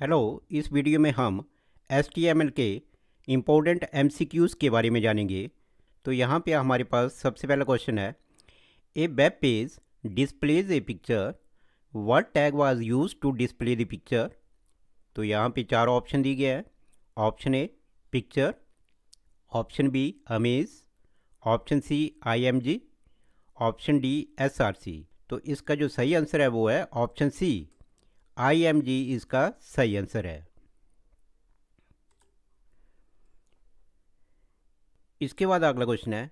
Hello इस video में हम एस के इम्पोर्टेंट एम के बारे में जानेंगे तो यहाँ पे हमारे पास सबसे पहला क्वेश्चन है a web page displays a picture what tag was use to display the picture तो यहाँ पे चार ऑप्शन दिए गए हैं option A picture option B image option C I option D S तो इसका जो सही आंसर है वो है ऑप्शन सी आई एम जी इसका सही आंसर है इसके बाद अगला क्वेश्चन है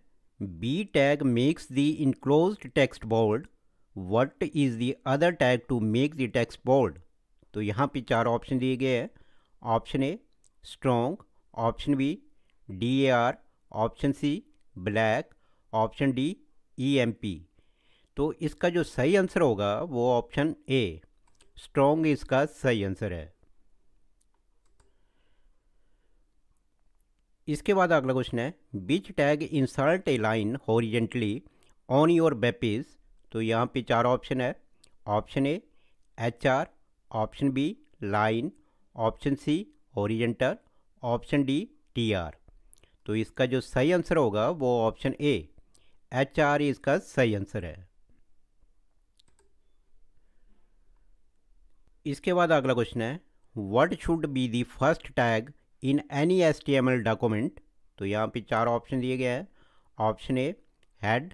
B tag makes the enclose text bold what is the other tag to make the text bold तो यहाँ पे चार ऑप्शन दिए गए हैं option A strong option B D A R option C black option D E M P तो इसका जो सही आंसर होगा वो ऑप्शन ए स्ट्रॉन्ग इसका सही आंसर है इसके बाद अगला क्वेश्चन है which tag insert a line horizontally on your webpage तो यहाँ पे चार ऑप्शन है option A H R option B line option C horizontal option D T R तो इसका जो सही आंसर होगा वो ऑप्शन ए एच आर इसका सही आंसर है इसके बाद अगला क्वेश्चन है what should be the first tag in any S T M L document तो यहाँ पे चार ऑप्शन दिए गए हैं option A head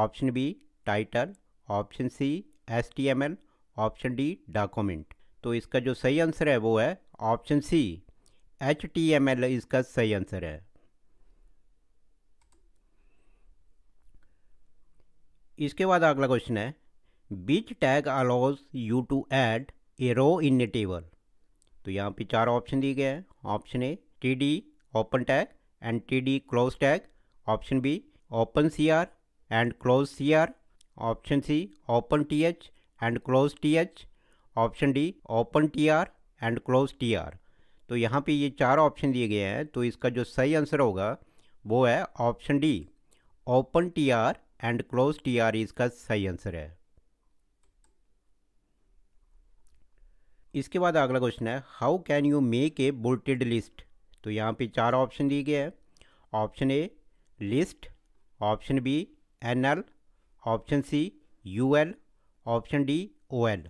option B title option C S T M L option D document तो इसका जो सही आंसर है वो है option C H T M L इसका सही आंसर है इसके बाद अगला क्वेश्चन है which tag allows you to add A row in a table तो यहाँ पे चार ऑप्शन दिए गए हैं option A T D open tag and T D close tag option B open C R and close C R option C open T H and close T H option D open T R and close T R तो यहाँ पे ये चार option दिए गए हैं तो इसका जो सही आंसर होगा वो है option D open T R and close T R इसका सही आंसर है इसके बाद अगला क्वेश्चन है how can you make a bulleted list तो यहाँ पे चार ऑप्शन दिए गए हैं option A list option B N L option C U L option D O L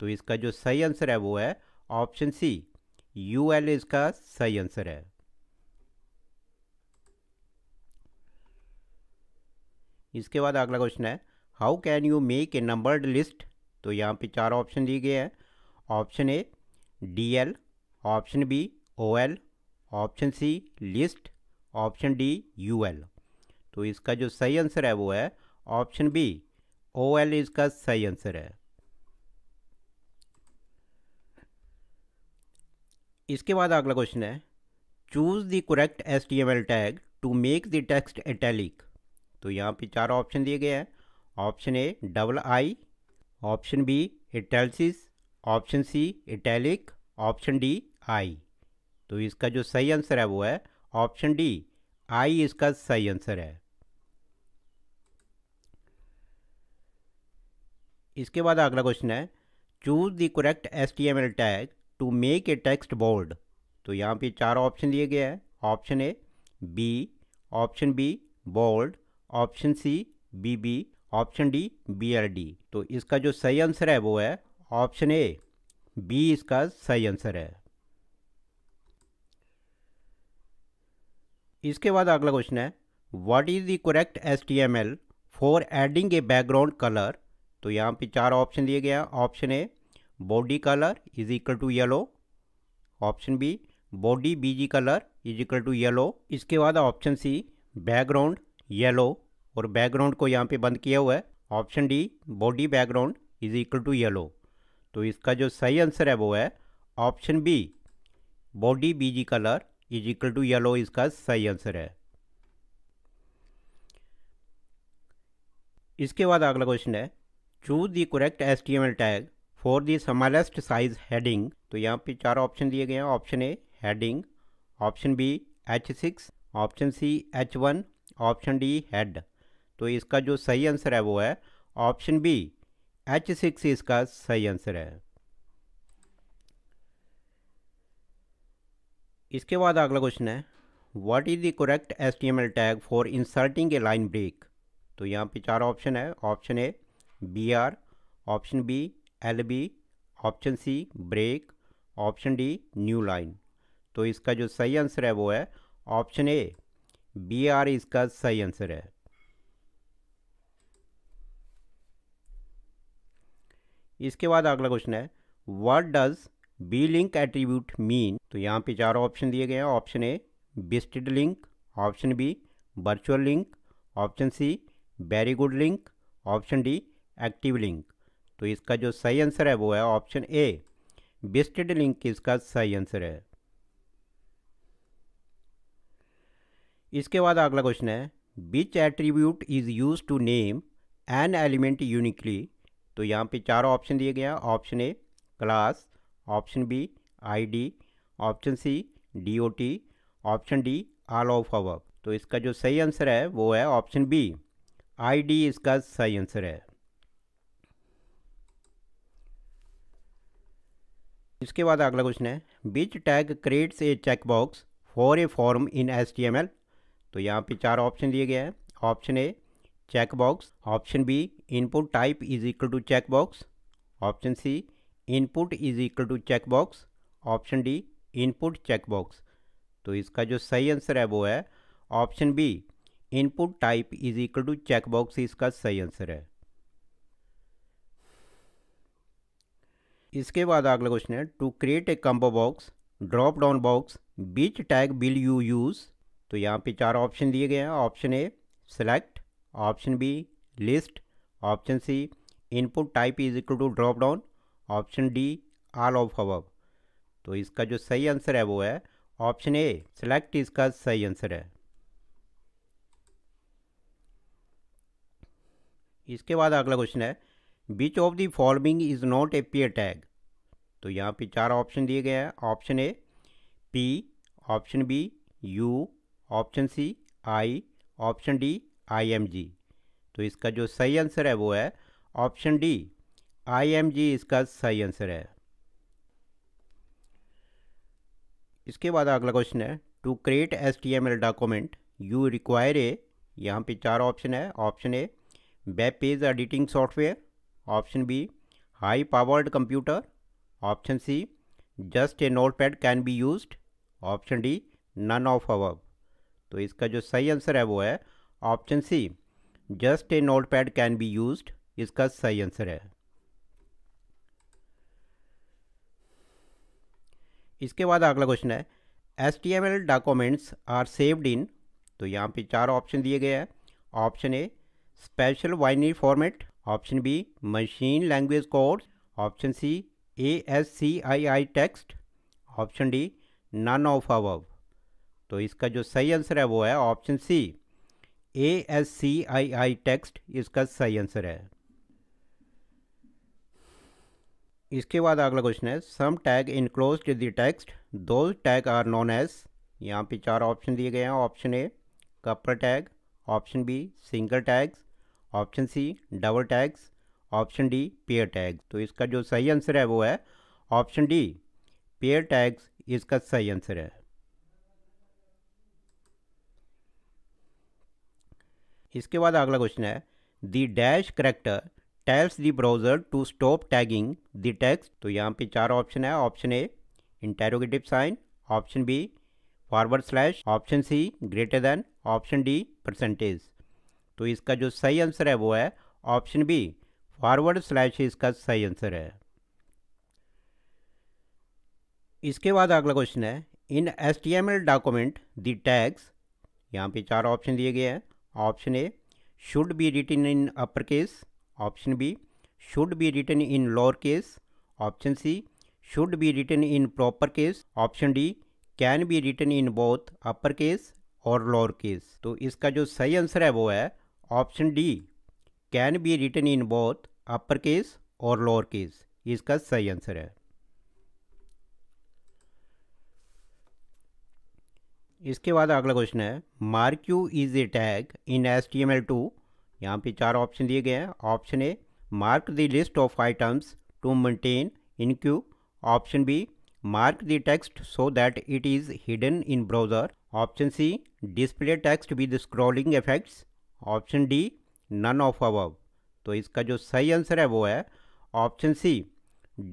तो इसका जो सही आंसर है वो है ऑप्शन सी यू एल इसका सही आंसर है इसके बाद अगला क्वेश्चन है how can you make a numbered list तो यहाँ पे चार ऑप्शन दिए गए हैं option A D L option B O L option C list option D U L तो इसका जो सही आंसर है वो है ऑप्शन बी ओ एल इसका सही आंसर है इसके बाद अगला क्वेश्चन है choose the correct S T M L tag to make the text italic तो यहाँ पे चार ऑप्शन दिए गए हैं option A double I option B italics option C italic option D I तो इसका जो सही आंसर है वो है ऑप्शन डी आई इसका सही आंसर है इसके बाद अगला क्वेश्चन है choose the correct S T M L tag to make a text bold तो यहाँ पे चार ऑप्शन दिए गए हैं option A B option B bold option C B B option D B R D तो इसका जो सही आंसर है वो है ऑप्शन ए बी इसका सही आंसर है इसके बाद अगला क्वेश्चन है what is the correct S T M L for adding a background colour तो यहाँ पे चार ऑप्शन दिए गए हैं option A body colour is equal to yellow option B body BG colour is equal to yellow इसके बाद option C background yellow और बैकग्राउंड को यहाँ पे बंद किया हुआ है option D body background is equal to yellow तो इसका जो सही आंसर है वो है option B body BG colour is equal to yellow इसका सही आंसर है इसके बाद अगला क्वेश्चन है choose the correct S T M L tag for the smallest size heading तो यहाँ पे चार ऑप्शन दिए गए हैं option A heading option B H six option C H one option D head तो इसका जो सही आंसर है वो है ऑप्शन बी एच सिक्स इसका सही आंसर है इसके बाद अगला क्वेश्चन है what is the correct S T M L tag for inserting a line break तो यहाँ पे चार ऑप्शन है option A B R option B L B option C break option D new line तो इसका जो सही आंसर है वो है ऑप्शन ए बी आर इसका सही आंसर है इसके बाद अगला क्वेश्चन है what does B link attribute mean तो यहाँ पे चारों ऑप्शन दिए गए हैं option A visited link option B virtual link option C very good link option D active link तो इसका जो सही आंसर है वो है ऑप्शन ए बिस्टेड लिंक इसका सही आंसर है इसके बाद अगला क्वेश्चन है which attribute is use to name an element uniquely तो यहाँ पे चार ऑप्शन दिए गए हैं option A class option B ID option C DOT option D all of अवर तो इसका जो सही आंसर है वो है ऑप्शन बी आईडी इसका सही आंसर है इसके बाद अगला क्वेश्चन है which tag creates a check box for a form in S तो यहाँ पे चार ऑप्शन दिए गए हैं option A checkbox. Option B input type is equal to checkbox. Option C input is equal to checkbox. Option D input box तो इसका जो सही आंसर है वो है option B input type is equal to checkbox इसका सही answer है इसके बाद अगला क्वेश्चन है to create a combo box drop down box which tag will you use तो यहाँ पे चार ऑप्शन दिए गए हैं option A select option B list option C input type is equal to drop down option D all of above तो इसका जो सही आंसर है वो है ऑप्शन ए सेलेक्ट इसका सही आंसर है इसके बाद अगला क्वेश्चन है which of the following is not a P tag तो यहाँ पे चार ऑप्शन दिए गए हैं option A P option B U option C I option D IMG तो इसका जो सही आंसर है वो है ऑप्शन डी आईएमजी इसका सही आंसर है इसके बाद अगला क्वेश्चन है to create S T M L document you require a यहाँ पे चार ऑप्शन है option A web page editing software option B high powered computer option C just a notepad can be use option D none of above तो इसका जो सही answer है वो है option C just a notepad can be use इसका सही answer है इसके बाद अगला क्वेश्चन है S T M L documents are saved in तो यहाँ पे चार ऑप्शन दिए गए हैं option A special binary format option B machine language code option C A S C I I text option D none of above तो इसका जो सही आंसर है वो है option C A S C I I text इसका सही answer है इसके बाद अगला क्वेश्चन है some tags enclose the text दो टैग आर नॉन एस यहाँ पे चार ऑप्शन दिए गए हैं option A couple tag option B single tags option C double tags option D pair tag तो इसका जो सही आंसर है वो है ऑप्शन डी पेयर टैग्स इसका सही आंसर है इसके बाद अगला क्वेश्चन है the dash character tells the browser to stop tagging the text तो यहाँ पे चार ऑप्शन है option A interrogative sign option B forward slash option C greater than option D percentage तो इसका जो सही आंसर है वो है ऑप्शन बी फॉरवर्ड स्लैश इसका सही आंसर है इसके बाद अगला क्वेश्चन है in S T M L document the tags यहाँ पे चार ऑप्शन दिए गए हैं option A should be written in upper case option B should be written in lower case option C should be written in proper case option D can be written in both upper case और lower case तो इसका जो सही answer है वो है option D can be written in both upper case और lower case इसका सही आंसर है इसके बाद अगला क्वेश्चन है marquee is a tag in S T M L to यहाँ पे चार ऑप्शन दिए गए हैं option A mark the list of items to maintain in queue option B mark the text so that it is hidden in browser option C display text with scrolling effects option D none of above तो इसका जो सही answer है वो है option C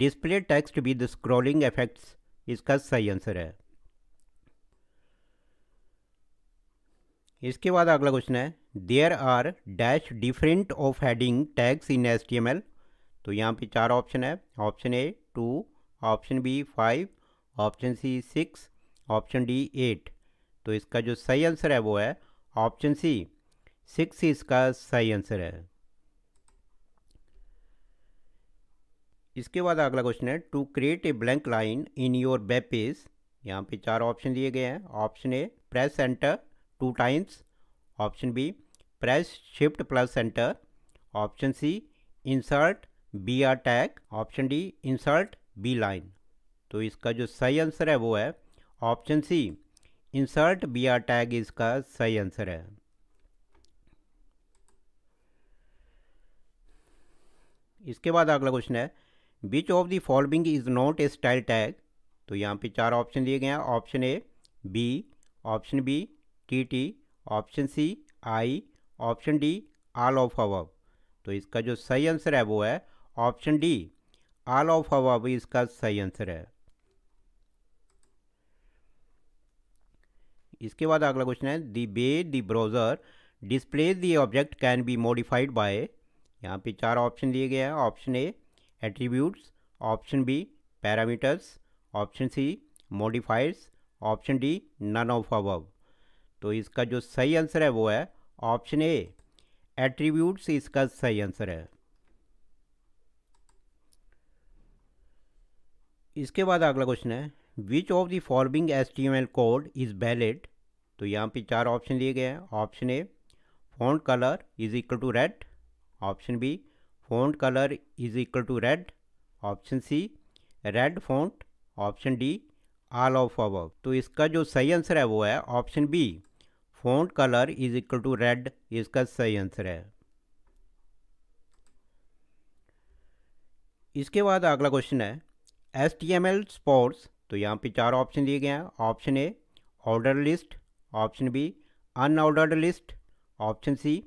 display text with scrolling effects इसका सही answer है इसके बाद अगला क्वेश्चन है there are dash different of heading tags in S तो यहाँ पे चार ऑप्शन है option A two option B five option C six option D eight तो इसका जो सही आंसर है वो है ऑप्शन सी सिक्स इसका सही आंसर है इसके बाद अगला क्वेश्चन है to create a blank line in your web page यहाँ पे चार ऑप्शन दिए गए हैं option A press enter two times option B press shift plus centre option C insert B R tag option D insert B line तो इसका जो सही आंसर है वो है option C insert B R tag इसका सही आंसर है इसके बाद अगला क्वेश्चन है which of the following is not a style tag तो यहाँ पे चार ऑप्शन दिए गए हैं option A B option B T T option C I option D all of above तो इसका जो सही आंसर है वो है option D all of above इसका सही आंसर है इसके बाद अगला क्वेश्चन है the way the browser display the object can be modified by यहाँ पे चार ऑप्शन दिए गए हैं option A attributes option B parameters option C modifiers option D none of above तो इसका जो सही आंसर है वो है ऑप्शन ए एट्रीब्यूट्स इसका सही आंसर है इसके बाद अगला क्वेश्चन है which of the following S T M L code is valid तो यहाँ पे चार ऑप्शन लिए गए हैं option A font colour is equal to red option B font colour is equal to red option C red font option D all of अवर तो इसका जो सही आंसर है वो है option B font colour is equal to red इसका सही answer है इसके बाद अगला क्वेश्चन है S T M L supports तो यहाँ पे चार ऑप्शन दिए गए हैं option A order list option B unordered list option C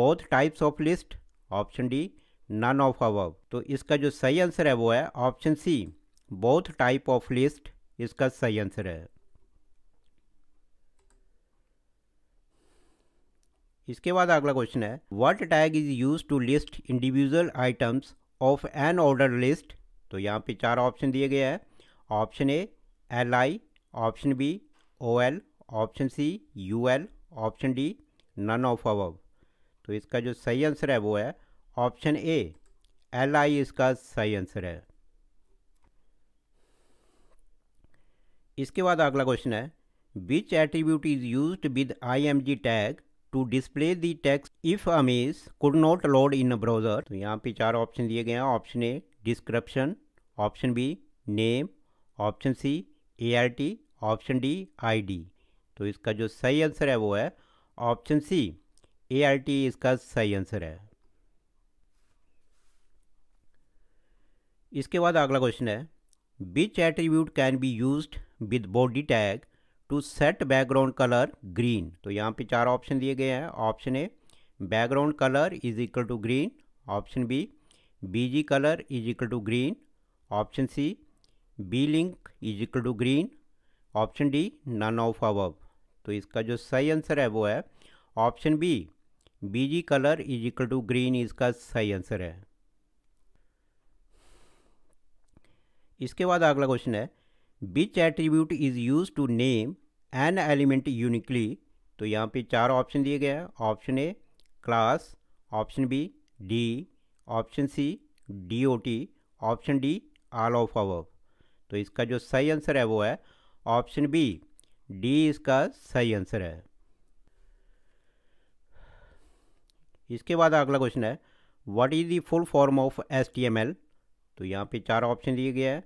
both types of list option D none of अवर तो इसका जो सही आंसर है वो है option C both type of list इसका सही आंसर है इसके बाद अगला क्वेश्चन है what tag is use to list individual items of an order list तो यहाँ पे चार ऑप्शन दिए गए हैं option A L I option B O L option C U L option D none of above तो इसका जो सही आंसर है वो है ऑप्शन ए एल आई इसका सही आंसर है इसके बाद अगला क्वेश्चन है which attribute is use with I M G tag to display the text if image could not load in a browser तो यहाँ पे चार ऑप्शन दिए गए हैं option A description option B name option C A R T option D I D तो इसका जो सही आंसर है वो है option C A R T इसका सही आंसर है इसके बाद अगला क्वेश्चन है Which attribute can be used with body tag to set background color green? तो यहाँ पे चार ऑप्शन दिए गए हैं option A background colour is equal to green option B B G colour is equal to green option C B link is equal to green option D none of above तो इसका जो सही answer है वो है option B B G colour is equal to green इसका सही answer है इसके बाद अगला क्वेश्चन है which attribute is use to name an element uniquely तो यहाँ पे चार ऑप्शन दिए गए हैं option A class option B D option C D O T option D all of above तो इसका जो सही आंसर है वो है ऑप्शन बी डी इसका सही आंसर है इसके बाद अगला क्वेश्चन है what is the full form of S T M L तो यहाँ पे चार ऑप्शन दिए गए हैं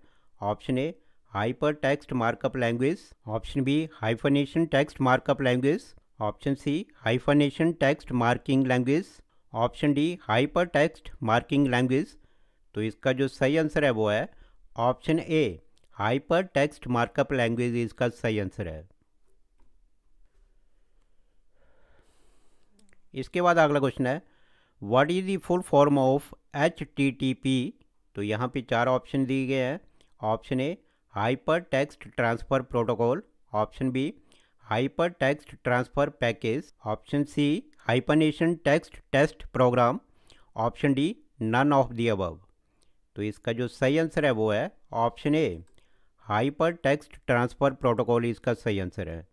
option A hyper text markup language option B hyphenation text markup language option C hyphenation text marking language option D hyper text marking language तो इसका जो सही आंसर है वो है option A hyper text markup language इसका सही answer है इसके बाद अगला क्वेश्चन है what is the full form of H T T P तो यहाँ पे चार ऑप्शन दिए गए हैं option A hyper text transfer protocol option B hyper text transfer package option C hyphenation text test program option D none of the above तो इसका जो सही आंसर है वो है option A hyper text transfer protocol इसका सही answer है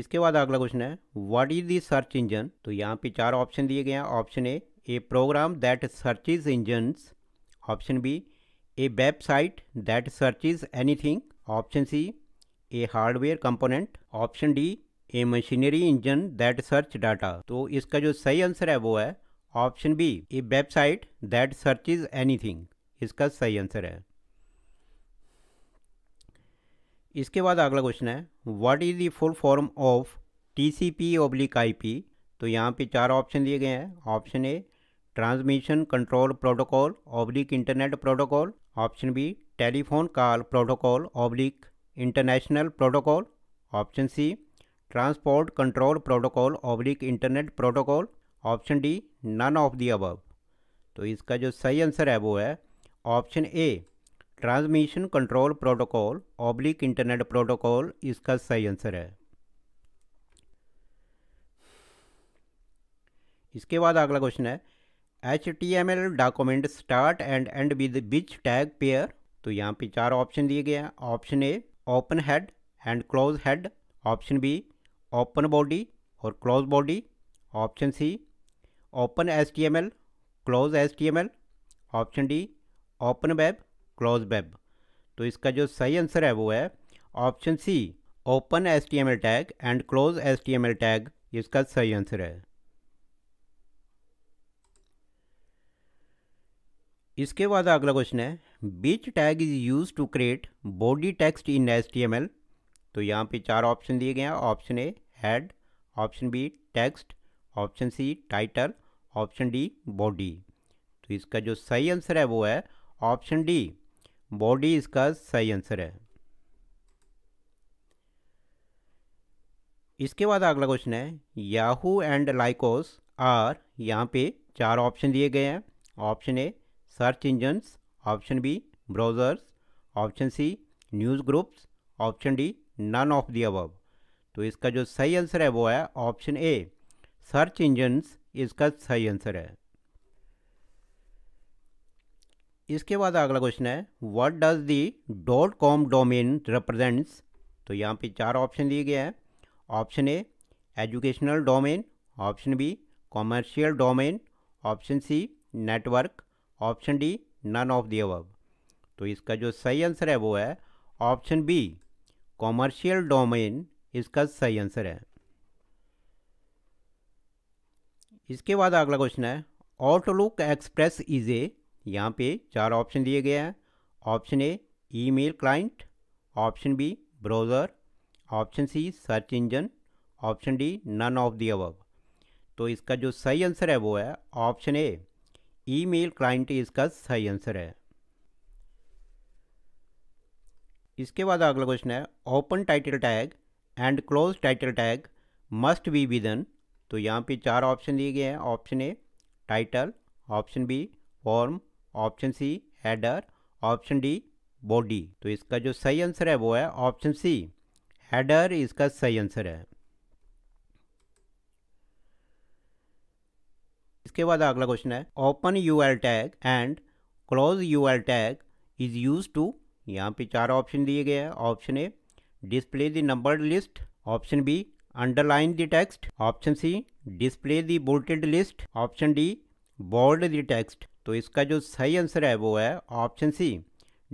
इसके बाद अगला क्वेश्चन है what is the search engine तो यहाँ पे चार ऑप्शन दिए गए हैं option A a program that searches engines option b a website that anything option C a hardware component option D a machinery engine that search data तो इसका जो सही आंसर है वो है option B a website that search is anything इसका सही answer है इसके बाद अगला क्वेश्चन है what is the full form of T C P oblique I P तो यहाँ पे चार ऑप्शन दिए गए हैं option A transmission control protocol oblique internet protocol option B telephone call protocol oblique international protocol option C transport control protocol oblique internet protocol option D none of the above तो इसका जो सही answer है वो है option A transmission control protocol oblique internet protocol इसका सही answer है इसके बाद अगला क्वेश्चन है HTML document start and end with which tag pair तो यहाँ पे चार ऑप्शन दिए गए हैं option A open head and close head option B open body और close body option C open S T M L close S T M L option D open web close web तो इसका जो सही answer है वो है option C open S T M L tag and close S T M L tag इसका सही answer है इसके बाद अगला क्वेश्चन है which tag is use to create body text in S तो यहाँ पे चार ऑप्शन दिए गए हैं option A head option B text option C title option D body तो इसका जो सही आंसर है वो है ऑप्शन डी बॉडी इसका सही आंसर है इसके बाद अगला क्वेश्चन है याहू एंड लाइकोस आर यहाँ पे चार ऑप्शन दिए गए हैं option A search engines option B browsers option C news groups option D none of the above तो इसका जो सही आंसर है वो है ऑप्शन ए सर्च इंजन्स इसका सही आंसर है इसके बाद अगला क्वेश्चन है what does the dot com domain represents तो यहाँ पे चार ऑप्शन दिए गए हैं option A educational domain option B commercial domain option C network option D none of the above तो इसका जो सही आंसर है वो है ऑप्शन बी कॉमर्शियल डोमेन इसका सही आंसर है इसके बाद अगला क्वेश्चन है आउटलुक एक्सप्रेस इज ए यहाँ पे चार ऑप्शन दिए गए हैं option A email client option B browser option C search engine option D none of the above तो इसका जो सही आंसर है वो है ऑप्शन ए ईमेल क्लाइंट इसका सही आंसर है इसके बाद अगला क्वेश्चन है open title tag and close title tag must be within तो यहाँ पे चार ऑप्शन दिए गए हैं option A title option B form option C header option D body तो इसका जो सही आंसर है वो है ऑप्शन सी हेडर इसका सही आंसर है इसके बाद अगला क्वेश्चन है open U L tag and close U L tag is use to यहाँ पे चार ऑप्शन दिए गए हैं option A display the number list option B underline the text option C display the bulleted list option D bold the text तो इसका जो सही आंसर है वो है option C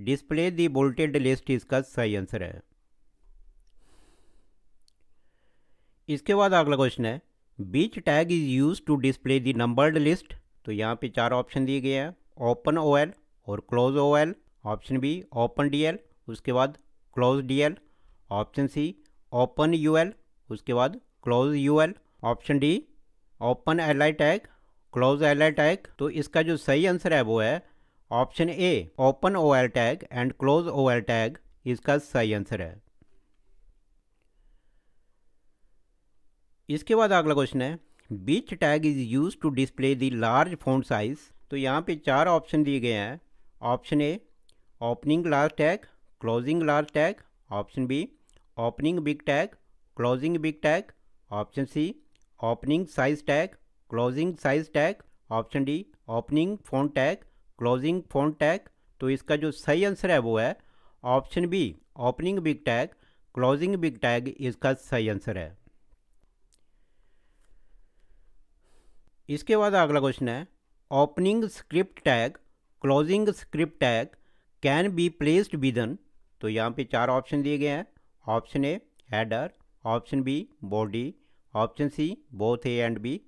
display the bulleted list इसका सही आंसर है इसके बाद अगला क्वेश्चन है which tag is use to display the numbered list तो यहाँ पे चार ऑप्शन दिए गए हैं ओपन ओ एल और close O L option B open D L उसके बाद close D L option C open U L उसके बाद close U L option D open L I tag close L I tag तो इसका जो सही answer है वो है option A open O L tag and close O L tag इसका सही आंसर है इसके बाद अगला क्वेश्चन है which tag is use to display the large font size तो यहाँ पे चार ऑप्शन दिए गए हैं option A opening large tag closing large tag option B opening big tag closing big tag option C opening size tag closing size tag option D opening font tag closing font tag तो इसका जो सही answer है वो है option B opening big tag closing big tag इसका सही answer है इसके बाद अगला क्वेश्चन है opening script tag closing script tag can be placed within तो यहाँ पे चार ऑप्शन दिए गए हैं option A header option B body option C both A and B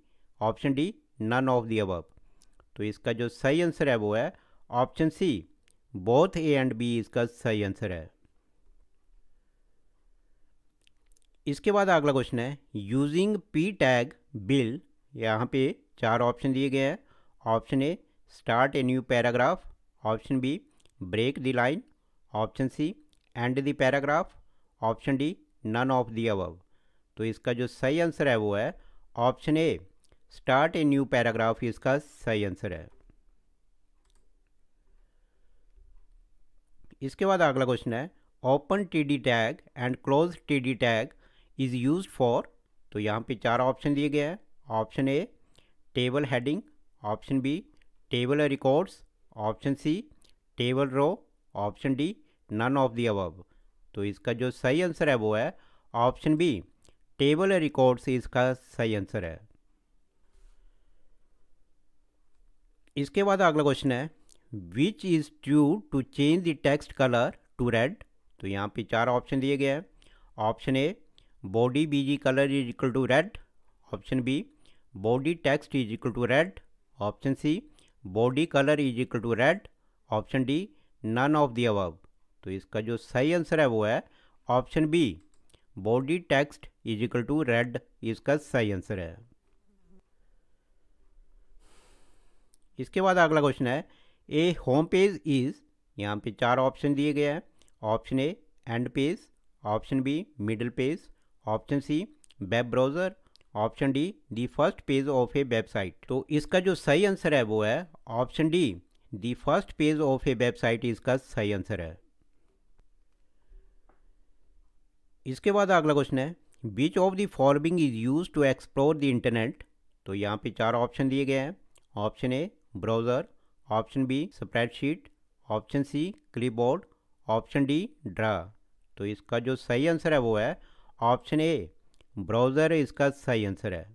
option D none of the above तो इसका जो सही आंसर है वो है option C both A and B इसका सही आंसर है इसके बाद अगला क्वेश्चन है यूजिंग पी टैग बिल यहाँ पे चार ऑप्शन दिए गए हैं option A start a new paragraph option B break the line option C end the paragraph option D none of the above तो इसका जो सही आंसर है वो है option A start a new paragraph इसका सही आंसर है इसके बाद अगला क्वेश्चन है open T D tag and close T D tag is used for तो यहाँ पे चार ऑप्शन दिए गए हैं option A table heading option B table records option C table row option D none of the above तो इसका जो सही आंसर है वो है ऑप्शन बी टेबल रिकॉर्ड्स इसका सही आंसर है इसके बाद अगला क्वेश्चन है which is true to change the text colour to red तो यहाँ पे चार ऑप्शन दिए गए हैं option A body BG colour is equal to red option B body text is equal to red option C body colour is equal to red option D none of the above तो इसका जो सही answer है वो है option B body text is equal to red इसका सही answer है इसके बाद अगला क्वेश्चन है ए होम पेज इज़ यहाँ पे चार ऑप्शन दिए गए हैं option A end page option B middle page option C web browser option D the first page of a website तो इसका जो सही आंसर है वो है option D the first page of a website इसका सही आंसर है इसके बाद अगला क्वेश्चन है which of the following is use to explore the internet तो यहाँ पे चार ऑप्शन दिए गए हैं option A browser option B spreadsheet option C clipboard option D draw तो इसका जो सही आंसर है वो है ऑप्शन ए ब्राउज़र इसका सही आंसर है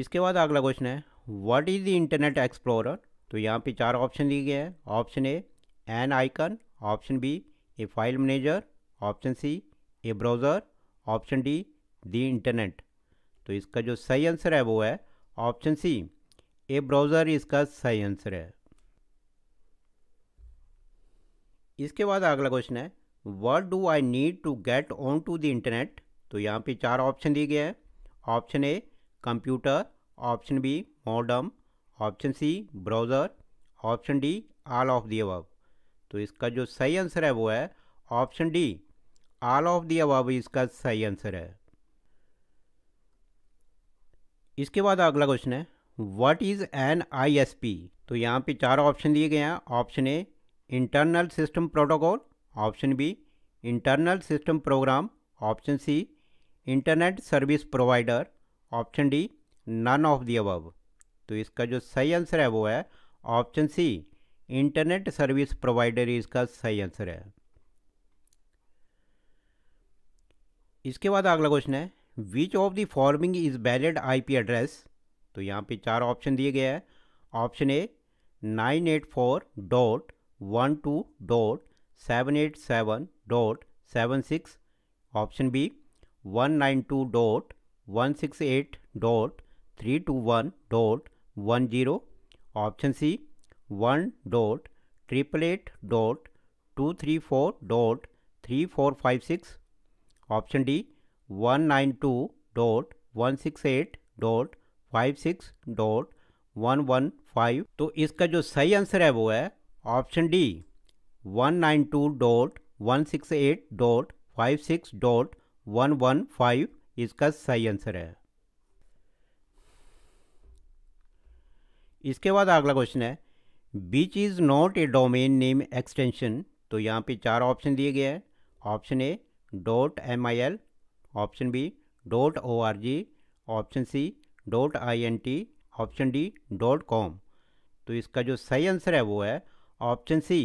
इसके बाद अगला क्वेश्चन है what is the internet explorer तो यहाँ पे चार ऑप्शन दिए गए हैं option A an icon option B a file manager option C a browser option D the internet तो इसका जो सही आंसर है वो है ऑप्शन सी ए ब्राउज़र इसका सही आंसर है इसके बाद अगला क्वेश्चन है what do I need to get on to the internet तो यहाँ पे चार ऑप्शन दिए गए हैं option A computer option B modem option C browser option D all of the above तो इसका जो सही आंसर है वो है option D all of the above इसका सही आंसर है इसके बाद अगला क्वेश्चन है व्हाट इज़ एन आईएसपी तो यहाँ पे चार ऑप्शन दिए गए हैं option A internal system protocol option B internal system program option C internet service provider option D none of the above तो इसका जो सही आंसर है वो है option C internet service provider इसका सही आंसर है इसके बाद अगला क्वेश्चन है which of the following is valid IP address तो यहाँ पे चार ऑप्शन दिए गए हैं option A nine eight four dot one two dot seven eight seven dot seven six option B one nine two dot one six eight dot three two one dot one zero option C one dot triple eight dot two three four dot three four five six option D one nine two dot one six eight dot five six dot one one five तो इसका जो सही answer है वो है option D one one one one nine two dot dot dot six six eight five five इसका सही answer है इसके बाद अगला क्वेश्चन है which is not a domain name extension तो यहाँ पे चार ऑप्शन दिए गए हैं option A dot M I L option B dot O R G option C dot I N T option D dot com तो इसका जो सही आंसर है वो है option C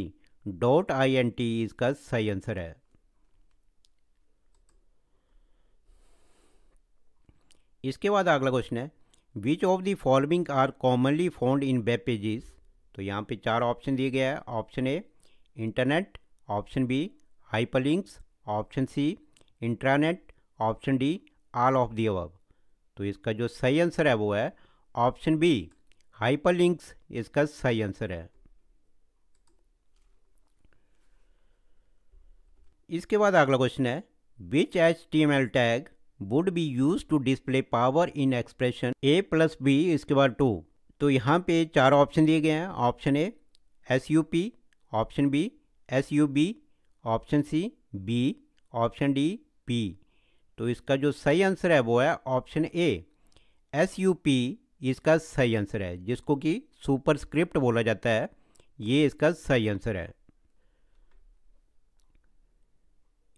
dot I N T इसका सही आंसर है इसके बाद अगला क्वेश्चन है which of the following are commonly found in web pages तो यहाँ पे चार ऑप्शन दिए गया है option A internet option B hyperlinks option C internet option D all of the above तो इसका जो सही आंसर है वो है ऑप्शन बी हाइपरलिंक्स इसका सही आंसर है इसके बाद अगला क्वेश्चन है which H T M L tag would be used to display power in expression A plus B इसके बाद टू तो यहाँ पे चार ऑप्शन दिए गए हैं option A S U P option B S U B option C B option D P तो इसका जो सही आंसर है वो है option A S U P इसका सही आंसर है जिसको कि सुपर स्क्रिप्ट बोला जाता है ये इसका सही आंसर है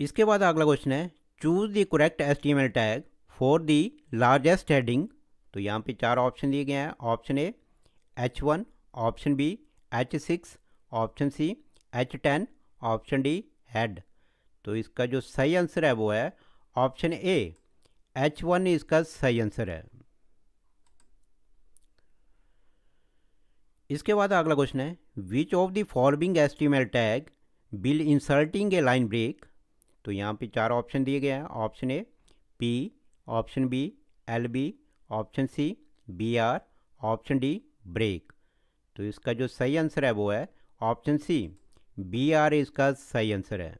इसके बाद अगला क्वेश्चन है choose the correct S tag for the largest heading तो यहाँ पे चार ऑप्शन दिए गए हैं option A H one option B H six option C H ten option D head तो इसका जो सही आंसर है वो है ऑप्शन ए एच वन इसका सही आंसर है इसके बाद अगला क्वेश्चन है which of the following HTML tag will inserting a line break तो यहाँ पे चार ऑप्शन दिए गए हैं option A P option B L B option C B R option D break तो इसका जो सही आंसर है वो है ऑप्शन सी बी आर इसका सही आंसर है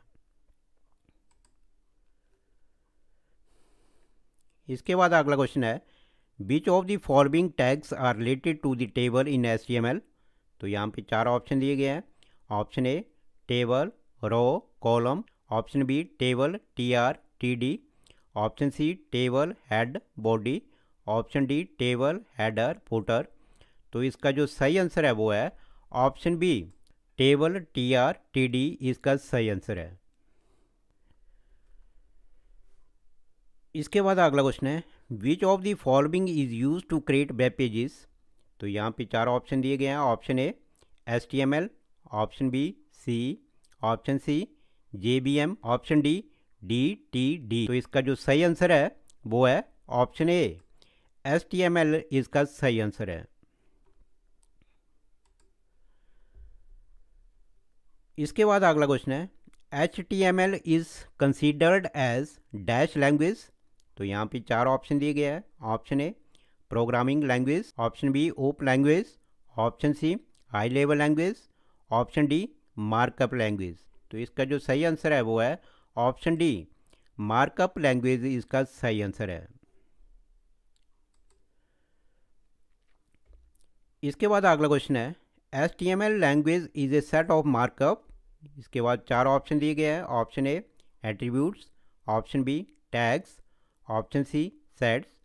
इसके बाद अगला क्वेश्चन है which of the following tags are related to the table in S तो यहाँ पे चार ऑप्शन दिए गए हैं option A table row column option B table T R T D option C table head body option D table header footer तो इसका जो सही आंसर है वो है option B table T R T D इसका सही आंसर है इसके बाद अगला क्वेश्चन है which of the following is use to create web pages तो यहाँ पे चार ऑप्शन दिए गए हैं option A S T M L option B C option C J B M option D D T D तो इसका जो सही आंसर है वो है option A S T M L इसका सही आंसर है इसके बाद अगला क्वेश्चन है H T M L is considered as dash language तो यहाँ पे चार ऑप्शन दिए गए हैं option A programming language option B OOP language option C high level language option D markup language तो इसका जो सही आंसर है वो है ऑप्शन डी मार्कअप लैंग्वेज इसका सही आंसर है इसके बाद अगला क्वेश्चन है S T M L language is a set of markup इसके बाद चार ऑप्शन दिए गए हैं option A attributes option B tags option C sets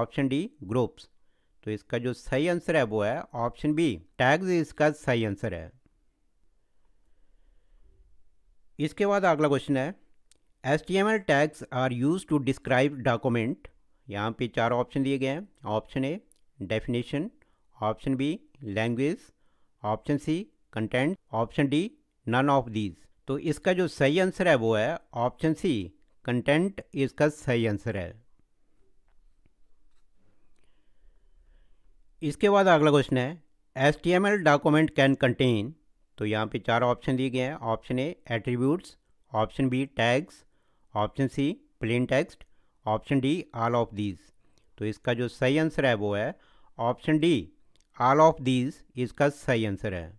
option D groups तो इसका जो सही आंसर है वो है ऑप्शन बी टैग्स इसका सही आंसर है इसके बाद अगला क्वेश्चन है S T M L tags are use to describe document यहाँ पे चार ऑप्शन दिए गए हैं option A definition option B language option C content option D none of these तो इसका जो सही आंसर है वो है ऑप्शन सी कंटेंट इसका सही आंसर है इसके बाद अगला क्वेश्चन है S T M L document can contain तो यहाँ पे चार ऑप्शन दिए गए हैं option A attributes option B tags option C plain text option D all of these तो इसका जो सही आंसर है वो है option D all of these इसका सही आंसर है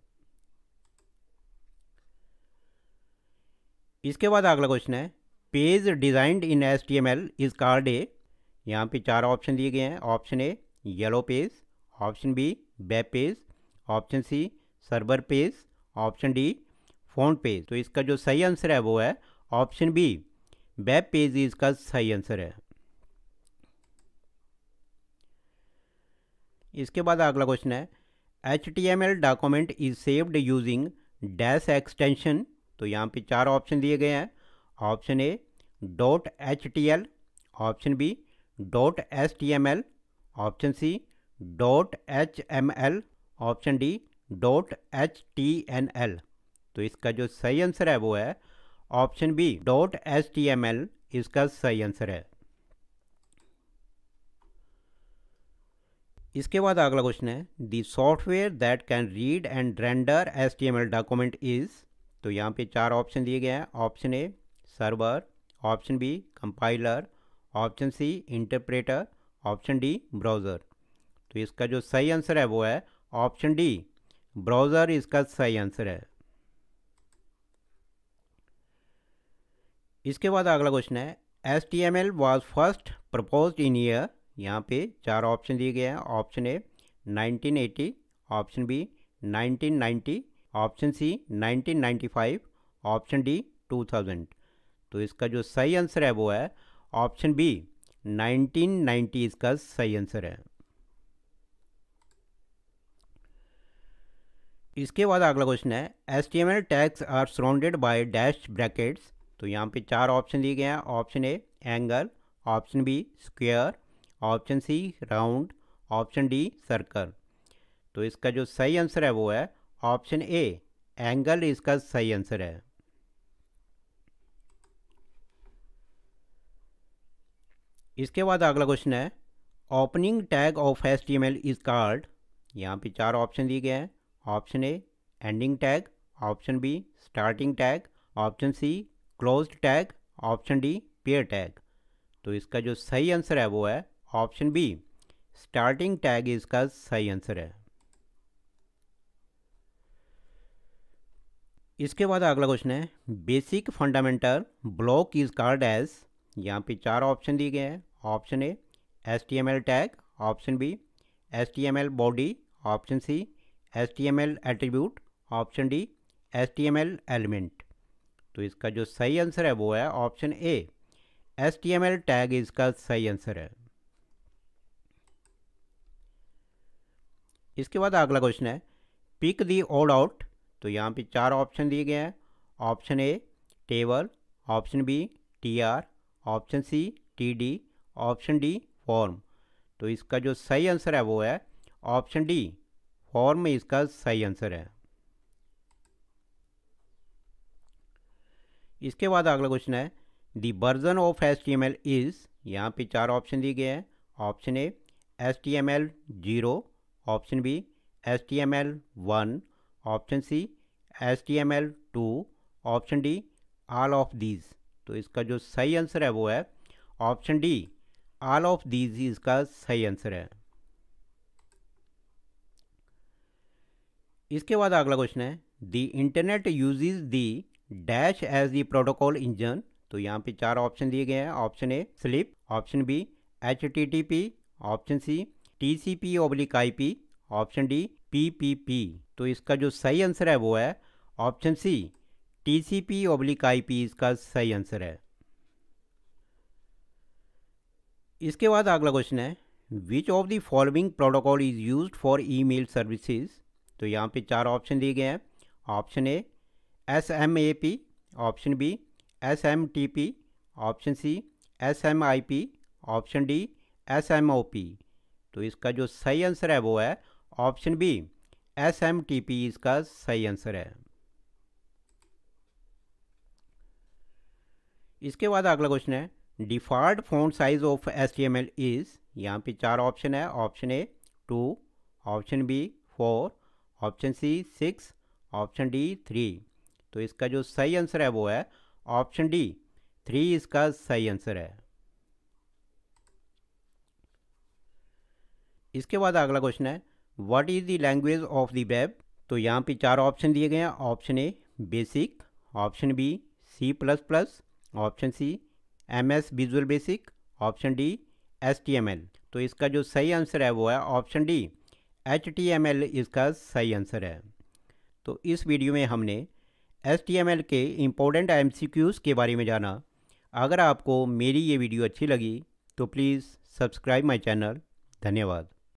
इसके बाद अगला क्वेश्चन है page designed in S T M L is called a यहाँ पे चार ऑप्शन दिए गए हैं option A yellow page option B web page option C server page option D phone page तो इसका जो सही आंसर है वो है ऑप्शन बी वेब पेज इसका सही आंसर है इसके बाद अगला क्वेश्चन है H T M L document is saved using dash extension तो यहाँ पे चार ऑप्शन दिए गए हैं option A dot H T L option B dot S T M L option C dot H M L option D dot H T N L तो इसका जो सही आंसर है वो है option B dot H T M L इसका सही answer है इसके बाद अगला क्वेश्चन है the software that can read and render S T M L document is तो यहाँ पे चार ऑप्शन दिए गए हैं option A server option B compiler option C interpreter option D browser तो इसका जो सही आंसर है वो है ऑप्शन डी ब्राउज़र इसका सही आंसर है इसके बाद अगला क्वेश्चन है S T M L was first propose in year यहाँ पे चार ऑप्शन दिए गए हैं option A 1980 option B 1990 option C 1995 option D 2000 तो इसका जो सही आंसर है वो है ऑप्शन बी 1990 इसका सही आंसर है इसके बाद अगला क्वेश्चन है S T M L tags are surrounded by dash brackets तो यहाँ पे चार ऑप्शन दिए गए हैं option A angle option B square option C round option D circle तो इसका जो सही आंसर है वो है ऑप्शन ए एंगल इसका सही आंसर है इसके बाद अगला क्वेश्चन है opening tag of S T M L is called यहाँ पे चार ऑप्शन दिए गए हैं option A ending tag option B starting tag option C close tag option D pair tag तो इसका जो सही आंसर है वो है ऑप्शन बी स्टार्टिंग टैग इसका सही आंसर है इसके बाद अगला क्वेश्चन है basic fundamental block is called as यहाँ पे चार ऑप्शन दिए गए हैं option A S T M L tag option B S T M L body option C HTML attribute option D HTML element तो इसका जो सही आंसर है वो है ऑप्शन ए HTML टैग इसका सही आंसर है इसके बाद अगला क्वेश्चन है पिक दी ओड आउट तो यहाँ पे चार ऑप्शन दिए गए हैं option A table option B T R option C T D option D form तो इसका जो सही आंसर है वो है ऑप्शन डी फॉर्म इसका सही आंसर है इसके बाद अगला क्वेश्चन है the version of S T M L is यहाँ पे चार ऑप्शन दिए गए हैं option A S T M L zero option B S T M L one option C S T M L two option D all of these तो इसका जो सही आंसर है वो है option D all of these इसका सही answer है इसके बाद अगला क्वेश्चन है the internet use the dash as the protocol engine तो यहाँ पे चार ऑप्शन दिए गए हैं option A slip option B H T T P option C T C P oblique I P option D P P P तो इसका जो सही आंसर है वो है option C T C P oblique I P इसका सही answer है इसके बाद अगला क्वेश्चन है which of the following protocol is use for E mail services तो यहाँ पे चार ऑप्शन दिए गए हैं option A S M A P option B S M T P option C S M I P option D S M O P तो इसका जो सही आंसर है वो है option B S M T P इसका सही answer है इसके बाद अगला क्वेश्चन है default font size of S T M L is यहाँ पे चार ऑप्शन है option A two option B four option C six option D three तो इसका जो सही आंसर है वो है ऑप्शन डी थ्री इसका सही आंसर है इसके बाद अगला क्वेश्चन है what is the language of the web तो यहाँ पे चार ऑप्शन दिए गए हैं option A basic option B C plus plus option C M S visual basic option D S T M L तो इसका जो सही आंसर है वो है ऑप्शन डी एच इसका सही आंसर है तो इस वीडियो में हमने एस के इम्पोर्टेंट एम के बारे में जाना अगर आपको मेरी ये वीडियो अच्छी लगी तो प्लीज़ सब्सक्राइब माई चैनल धन्यवाद